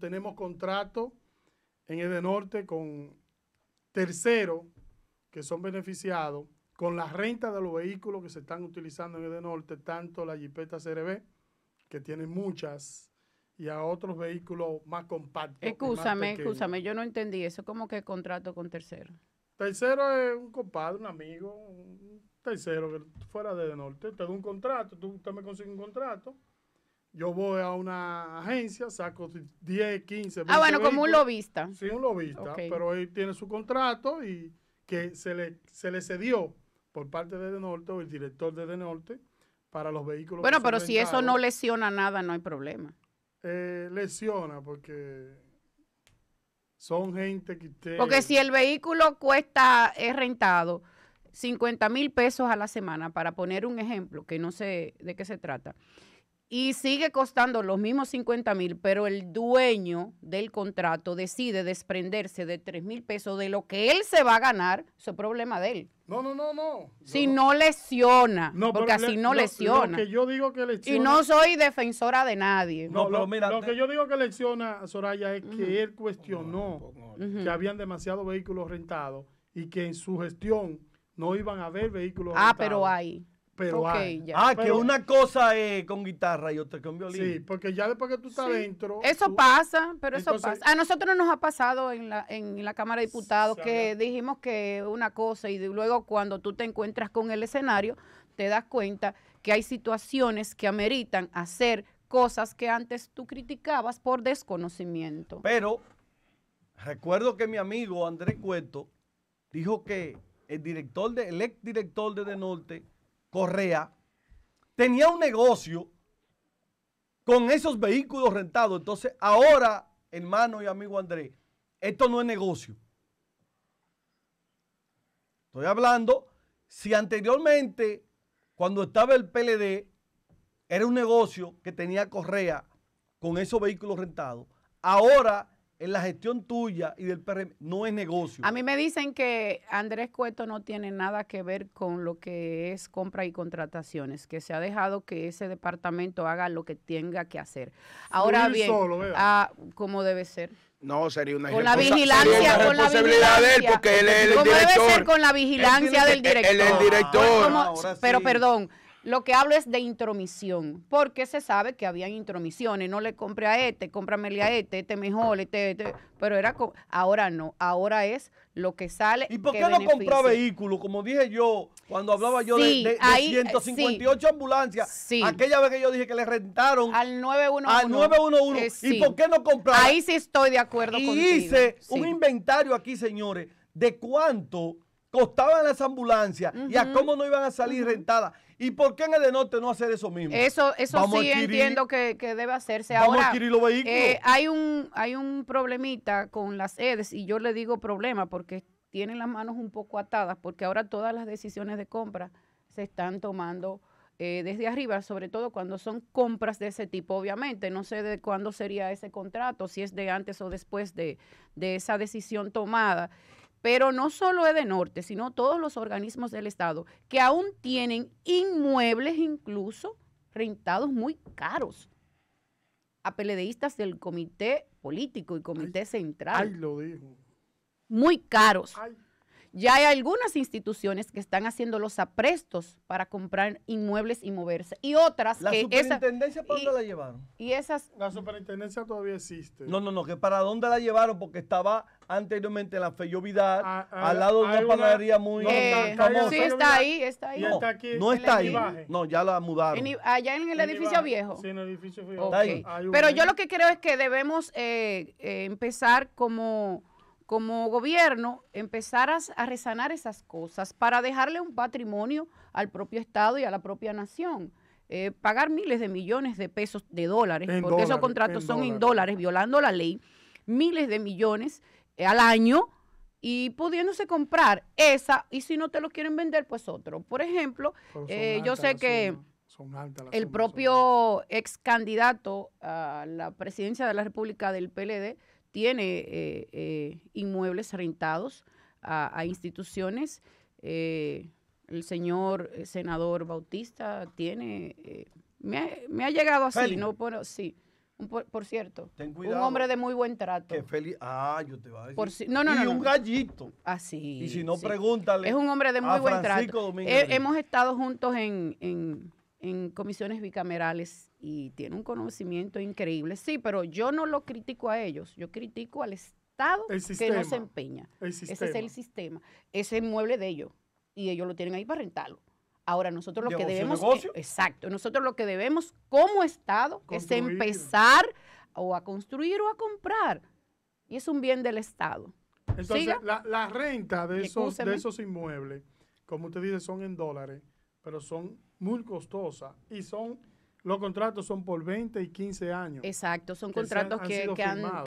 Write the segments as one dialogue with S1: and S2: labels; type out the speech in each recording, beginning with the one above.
S1: Tenemos contrato en Edenorte con terceros que son beneficiados con la renta de los vehículos que se están utilizando en Edenorte, tanto la Jeepeta CRB, que tiene muchas, y a otros vehículos más compactos. Escúchame, escúchame,
S2: yo no entendí eso. ¿Cómo que contrato con tercero.
S1: Tercero es un compadre, un amigo, un tercero fuera de Edenorte. Te doy un contrato, tú, también me un contrato yo voy a una agencia, saco 10, 15, Ah, bueno, como un lobista. Sí, un lobista, pero él tiene su contrato y que se le, se le cedió por parte de DENORTE, o el director de DENORTE, Norte para los vehículos. Bueno, pero si eso no
S2: lesiona nada, no hay problema. Eh, lesiona
S1: porque son gente que Porque si
S2: el vehículo cuesta, es rentado, 50 mil pesos a la semana, para poner un ejemplo, que no sé de qué se trata y sigue costando los mismos 50 mil, pero el dueño del contrato decide desprenderse de 3 mil pesos de lo que él se va a ganar, eso es problema de él. No, no, no, no. Si no, lesiona, porque así no lesiona. que yo digo
S1: que lesiona. Y no soy
S2: defensora de nadie. lo,
S1: que yo digo que lesiona, Soraya, es que él cuestionó que habían demasiados vehículos rentados y que en su gestión no iban a haber vehículos rentados. Ah, pero hay.
S2: Pero ah, que una
S1: cosa es con guitarra y otra con violín. Sí, porque ya después que tú estás dentro.
S2: Eso pasa, pero eso pasa. A nosotros nos ha pasado en la, Cámara de Diputados que dijimos que una cosa y luego cuando tú te encuentras con el escenario, te das cuenta que hay situaciones que ameritan hacer cosas que antes tú criticabas por desconocimiento.
S3: Pero recuerdo que mi amigo Andrés Cueto dijo que el director de, el director de De Norte Correa tenía un negocio con esos vehículos rentados. Entonces, ahora, hermano y amigo Andrés, esto no es negocio. Estoy hablando, si anteriormente, cuando estaba el PLD, era un negocio que tenía Correa con esos vehículos rentados, ahora en la gestión tuya y del PRM no es negocio. A
S2: mí me dicen que Andrés Cueto no tiene nada que ver con lo que es compra y contrataciones, que se ha dejado que ese departamento haga lo que tenga que hacer. Ahora bien, solo, ah, como debe ser.
S4: No, sería una, con la vigilancia, con la responsabilidad de él, porque él es el director. debe ser con la vigilancia del director? Él es el director. Pues, pero
S2: perdón, lo que hablo es de intromisión, porque se sabe que habían intromisiones. No le compre a este, cómpramele a este, este mejor, este, este. Pero era como. ahora no, ahora es lo que sale. ¿Y por qué no compró vehículos?
S3: Como dije yo, cuando hablaba yo de, 158 ambulancias, sí. aquella vez que yo dije que le rentaron al 911. Al 911. Eh, ¿Y por qué
S2: no comprar? Ahí sí estoy de acuerdo contigo. Y hice un
S3: inventario aquí, señores, de cuánto costaban las ambulancias y a cómo no iban a salir rentadas. ¿Y por qué en el de norte no hacer eso mismo? Eso, eso sí entiendo
S2: que, debe hacerse. Vamos Ahora, a adquirir los vehículos. Eh, hay, un, hay un problemita con las EDES y yo le digo problema porque tienen las manos un poco atadas porque ahora todas las decisiones de compra se están tomando eh, desde arriba, sobre todo cuando son compras de ese tipo, obviamente. No sé de cuándo sería ese contrato, si es de antes o después de, de esa decisión tomada pero no solo Norte, sino todos los organismos del Estado que aún tienen inmuebles incluso rentados muy caros a peledeístas del comité político y comité central. Ay, lo dijo. Muy caros. Ya hay algunas instituciones que están haciendo los aprestos para comprar inmuebles y moverse. Y otras ¿La superintendencia
S1: para dónde la llevaron? Y esas... La superintendencia todavía existe. No,
S3: no, no, que para dónde la llevaron porque estaba anteriormente en la Fellovidad, ah, ah, al lado de una panadería muy eh, Sí, está ahí,
S2: está ahí. No, está ahí.
S3: No, ya la mudaron.
S2: allá en el edificio viejo. Sí, en el edificio viejo. Pero yo lo que creo es que debemos eh, eh, empezar como como gobierno, empezar a, resanar esas cosas para dejarle un patrimonio al propio Estado y a la propia nación. pagar miles de millones de pesos de dólares, porque esos contratos son en dólares, violando la ley, miles de millones eh, al año y pudiéndose comprar esa y si no te lo quieren vender, pues otro. Por ejemplo, eh, yo sé que el propio ex candidato a la presidencia de la República del PLD tiene eh, inmuebles rentados a, instituciones. el señor senador Bautista tiene... Me ha, llegado así, ¿no? pero sí. Por, cierto, un hombre de muy buen trato. Ah, yo te a y un gallito. Así. Ah, y si no, pregúntale. Es un hombre de muy buen trato. hemos estado juntos en, comisiones bicamerales y tiene un conocimiento increíble. Sí, pero yo no lo critico a ellos. Yo critico al Estado que no se empeña. Ese es el sistema. Ese mueble de ellos. Y ellos lo tienen ahí para rentarlo. Ahora, nosotros lo que debemos. Exacto. Nosotros lo que debemos como Estado es empezar o a construir o a comprar. Y es un bien del Estado.
S1: Entonces, la, renta de esos, de esos inmuebles, como usted dice, son en dólares, pero son muy costosas y son los contratos son por 20 y 15 años. Exacto, son contratos que,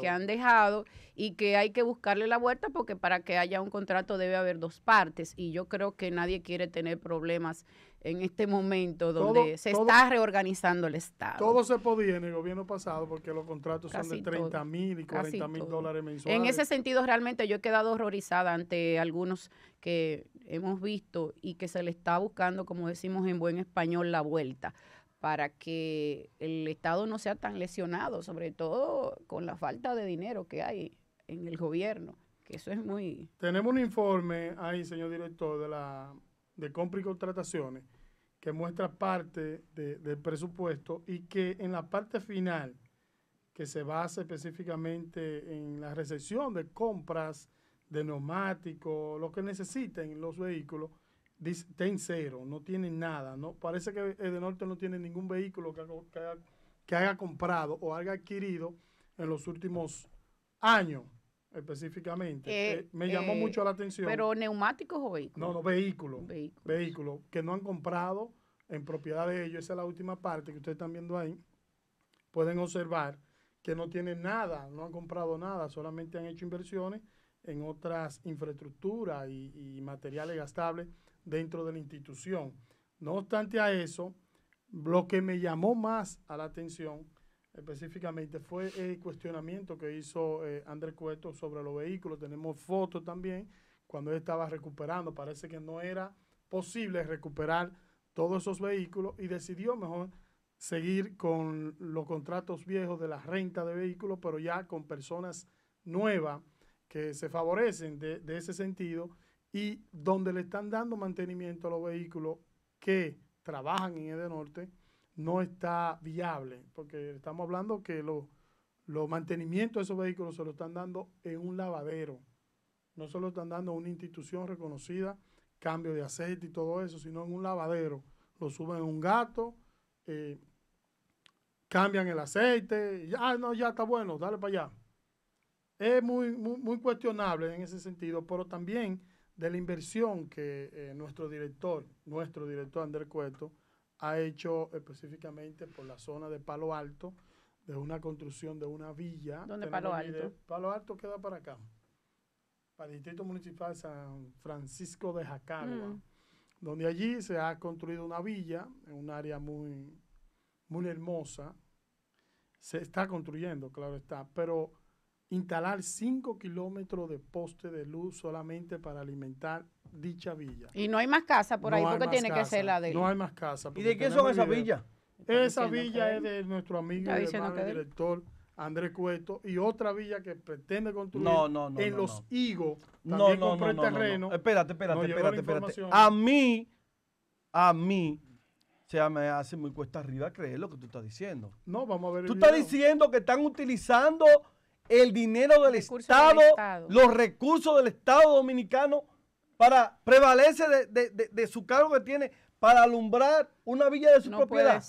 S1: han
S2: dejado y que hay que buscarle la vuelta porque para que haya un contrato debe haber dos partes y yo creo que nadie quiere tener problemas en este momento donde se está reorganizando
S1: el Estado. Todo se podía en el gobierno pasado porque los contratos son de 30 mil y 40 mil dólares mensuales. En ese
S2: sentido, realmente yo he quedado horrorizada ante algunos que hemos visto y que se le está buscando, como decimos en buen español, la vuelta para que el Estado no sea tan lesionado, sobre todo con la falta de dinero que hay en el gobierno,
S1: que eso es muy... Tenemos un informe ahí, señor director, de la de compra y contrataciones, que muestra parte del presupuesto y que en la parte final, que se basa específicamente en la recepción de compras de neumáticos, lo que necesiten los vehículos, Dice cero, no tiene nada, ¿no? Parece que Edenorte no tiene ningún vehículo que, haya comprado o haya adquirido en los últimos años específicamente. Eh, eh, me llamó eh, mucho la atención. ¿Pero
S2: neumáticos o vehículos? No, no,
S1: vehículos. Vehículos. que no han comprado en propiedad de ellos. Esa es la última parte que ustedes están viendo ahí. Pueden observar que no tienen nada, no han comprado nada, solamente han hecho inversiones en otras infraestructuras y materiales gastables dentro de la institución. No obstante a eso, lo que me llamó más a la atención específicamente fue el cuestionamiento que hizo eh, Andrés Cueto sobre los vehículos. Tenemos fotos también cuando él estaba recuperando. Parece que no era posible recuperar todos esos vehículos y decidió mejor seguir con los contratos viejos de la renta de vehículos, pero ya con personas nuevas que se favorecen de ese sentido y donde le están dando mantenimiento a los vehículos que trabajan en norte no está viable, porque estamos hablando que los lo mantenimientos de esos vehículos se lo están dando en un lavadero, no se lo están dando a una institución reconocida, cambio de aceite y todo eso, sino en un lavadero. Lo suben a un gato, eh, cambian el aceite, ah, no, ya está bueno, dale para allá. Es muy cuestionable en ese sentido, pero también de la inversión que eh, nuestro director, nuestro director Ander Cueto, ha hecho específicamente por la zona de Palo Alto, de una construcción de una villa. ¿Dónde Palo Alto? Palo Alto queda para acá, para el Distrito Municipal San Francisco de Jacagua, mm. donde allí se ha construido una villa en un área muy, muy hermosa. Se está construyendo, claro está, pero instalar 5 kilómetros de poste de luz solamente para alimentar dicha villa.
S2: Y no hay más casa por ahí porque tiene que ser la de No hay más
S1: casa. ¿Y de qué son esas villas?
S2: Esa villa es de
S1: nuestro amigo y director Andrés Cueto y otra villa que pretende construir en Los Higos. No, no, no, no, terreno. Espérate, espérate, espérate, espérate. A
S3: mí, a mí, sea, me hace muy cuesta arriba creer lo que tú estás diciendo.
S1: No, vamos a ver. Tú estás
S3: diciendo que están utilizando el dinero del, Estado, los recursos del Estado dominicano para prevalecer de, de, de, su cargo que tiene para alumbrar una villa de su propiedad.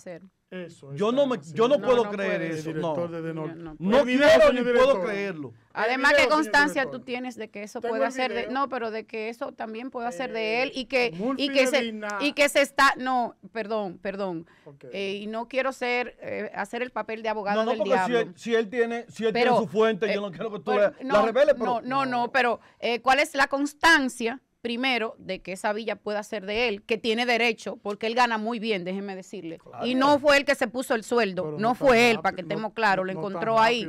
S1: Eso, yo no, me, yo no, puedo creer eso. No, no, quiero ni puedo
S2: creerlo. Además, ¿qué constancia tú tienes de que eso puede ser de no, pero de que eso también puede ser de él y que y que se y que se está no, perdón, perdón. Eh, y no quiero ser eh, hacer el papel de abogado del diablo. Si él,
S3: si él, tiene si él tiene su fuente, yo eh, no quiero que tú la, reveles, no,
S2: no, no, pero ¿cuál es la constancia? primero, de que esa villa pueda ser de él, que tiene derecho, porque él gana muy bien, déjeme decirle. Y no fue él que se puso el sueldo, no, fue él, para que estemos claro claros, lo encontró ahí.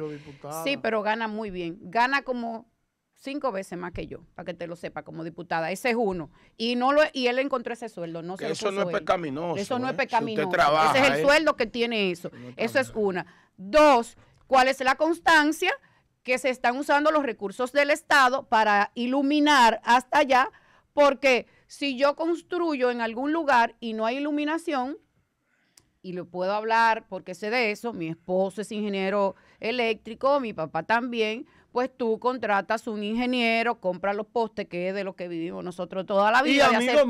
S2: sí, pero gana muy bien. Gana como cinco veces más que yo, para que te lo sepa como diputada. Ese es uno. Y no lo y él encontró ese sueldo. No se eso no es pecaminoso. Eso no es ¿eh? pecaminoso. ese es el ¿eh? sueldo que tiene eso. eso es una. Dos, ¿cuál es la constancia? que se están usando los recursos del Estado para iluminar hasta allá porque si yo construyo en algún lugar y no hay iluminación, y lo puedo hablar porque sé de eso, mi esposo es ingeniero eléctrico, mi papá también, pues tú contratas un ingeniero, compras los postes, que es de lo que vivimos nosotros toda la vida. Y de hacer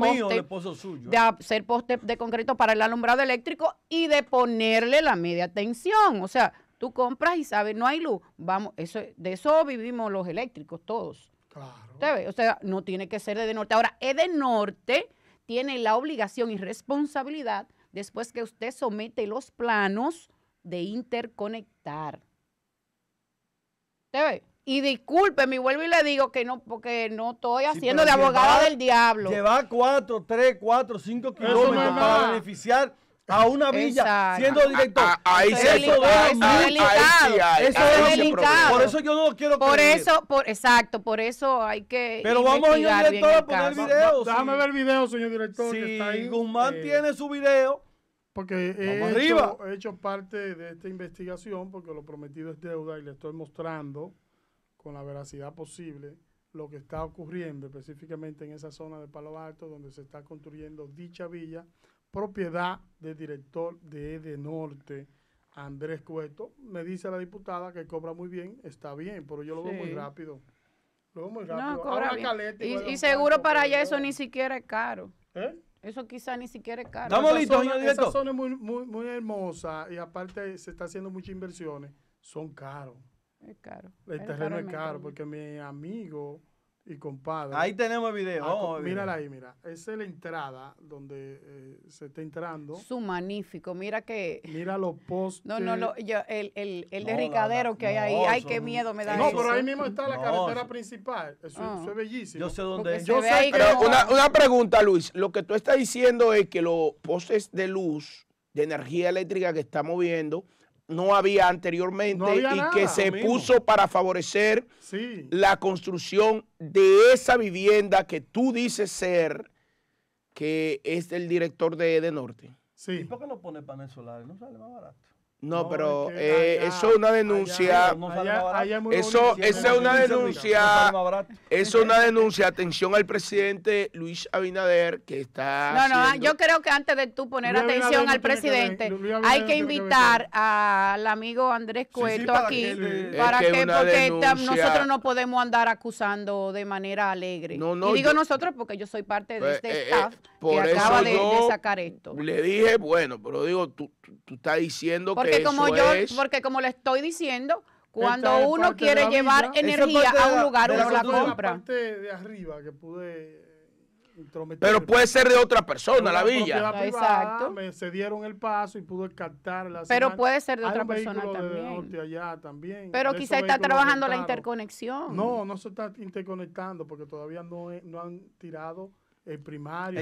S2: De hacer postes de concreto para el alumbrado eléctrico y de ponerle la media tensión. O sea, tú compras y sabes, no hay luz. Vamos, eso, de eso vivimos los eléctricos todos usted O sea, no tiene que ser de norte Ahora, Edenorte tiene la obligación y responsabilidad después que usted somete los planos de interconectar. ¿Te ve? Y disculpe me vuelvo y le digo que no, porque no estoy haciendo de abogada del diablo.
S3: va 4, 3, 4, 5 kilómetros para beneficiar a una villa siendo director. A, a, ahí se eso es delicado Por eso yo
S2: no quiero Por eso, por exacto, por eso hay que Pero vamos, director, a poner videos.
S3: Déjame ver el video, señor
S1: director, que Guzmán eh, tiene su video. Porque he hecho parte de esta investigación porque lo prometido es deuda y le estoy mostrando con la veracidad posible lo que está ocurriendo específicamente en esa zona de Palo Alto donde se está construyendo dicha villa propiedad del director de EDE Norte, Andrés Cueto. Me dice la diputada que cobra muy bien, está bien, pero yo lo veo muy rápido. Lo veo muy rápido. y, seguro para allá eso ni
S2: siquiera es caro. ¿Eh? Eso quizá ni siquiera es caro. Estamos listos, señor Esa zona es muy, muy,
S1: hermosa y aparte se está haciendo muchas inversiones. Son caros. Es caro. El, terreno es caro porque mi amigo y compadre. Ahí tenemos el video. Ah, mírala ahí, mira. Esa es la entrada donde eh, se está entrando. Su
S2: magnífico. Mira que. Mira los postes. No, no, no
S1: yo, el, el, el derricadero que hay ahí. Ay, qué miedo me da. No, pero ahí mismo está la carretera principal. Ah. Eso, es bellísimo. Yo sé dónde es. Yo sé una, una
S4: pregunta, Luis. Lo que tú estás diciendo es que los postes de luz, de energía eléctrica que estamos viendo, no había anteriormente y que se puso para favorecer la construcción de esa vivienda que tú dices ser que es el director de Edenorte.
S3: Sí. ¿Y por qué no pone panel solar? No sale más
S4: barato. No, pero eh, eso es una denuncia. eso es una denuncia. Eso es una denuncia. Atención al presidente Luis Abinader que está. No, no, yo
S2: creo que antes de tú poner atención al presidente, hay que invitar al amigo Andrés Cueto aquí. ¿Para Que porque nosotros no podemos andar acusando de manera alegre. No, y digo nosotros porque yo soy parte de pues, este eh, eh, staff que acaba de, sacar esto. Le
S4: dije, bueno, pero digo, tú, tú, estás diciendo que porque como yo,
S2: porque como le estoy diciendo, cuando uno quiere llevar energía a un lugar, uno la, compra.
S1: Eh, pero puede ser de otra persona la villa. Exacto. Me dieron el paso y pudo captar la Pero puede ser de otra persona también. Pero quizá está trabajando la
S2: interconexión. No,
S1: no se está interconectando porque todavía no han tirado el primario,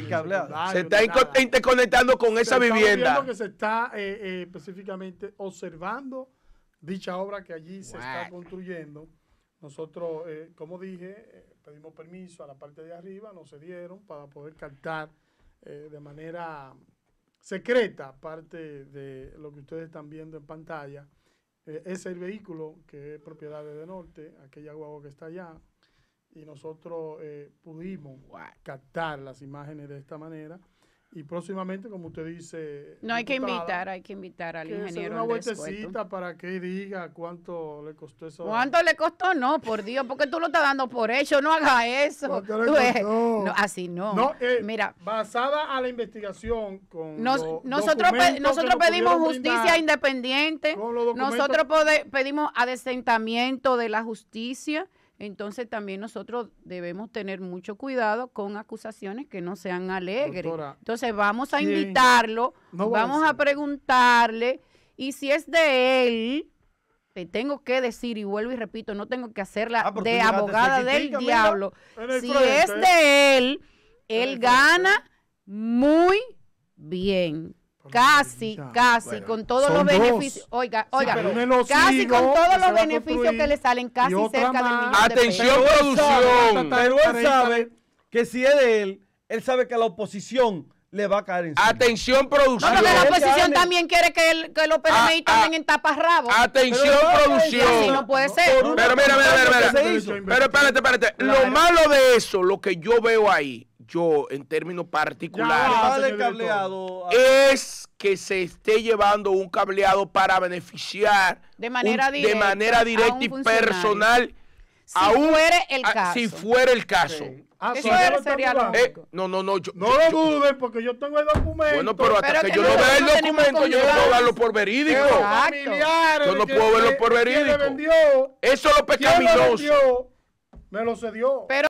S1: Se está
S4: interconectando con esa vivienda.
S2: que se está
S1: eh, eh, específicamente observando dicha obra que allí se está construyendo. Nosotros, eh, como dije, pedimos permiso a la parte de arriba, nos dieron para poder captar de manera secreta parte de lo que ustedes están viendo en pantalla. es el vehículo que es propiedad de Norte, aquella guagua que está allá, y nosotros eh, pudimos captar las imágenes de esta manera. Y próximamente, como usted dice... No, hay que invitar, hay
S2: que invitar al ingeniero.
S1: para que diga cuánto le costó eso. ¿Cuánto le
S2: costó? No, por Dios, porque tú lo estás dando por hecho, no haga eso. Pues, no, así no. Eh, Mira,
S1: basada a la investigación con... nosotros nosotros pedimos justicia
S2: independiente, nosotros pedimos adesentamiento de la justicia entonces también nosotros debemos tener mucho cuidado con acusaciones que no sean alegres. Entonces vamos a invitarlo, vamos a, preguntarle y si es de él, te tengo que decir y vuelvo y repito, no tengo que hacerla ah, de abogada del diablo. Si es ¿eh? de él,
S1: él gana
S2: muy bien. Casi, casi, con todos los beneficios. Oiga, oiga, casi con todos los beneficios que le salen casi cerca del millón Atención, de pesos. producción. Pero él sabe
S3: que si es de él, él sabe que la oposición le va a caer Atención producción. la oposición
S2: también quiere que, que los PMI ah, estén ah, en taparrabos. Atención producción. Pues, no puede ser. pero mira, mira,
S4: mira. Pero espérate, espérate. Lo malo de eso, lo que yo veo ahí, yo en términos particulares, es que se esté llevando un cableado para beneficiar de manera directa, y personal.
S1: Si a el caso. si
S4: fuera el caso.
S1: Ah, eso sería eh,
S4: no, no, no. Yo, no lo duden porque yo tengo el documento. Bueno, pero hasta que, yo no vea el documento, yo no puedo verlo por verídico. Yo no puedo verlo por
S1: verídico. Eso es lo pecaminoso. Me lo cedió. Pero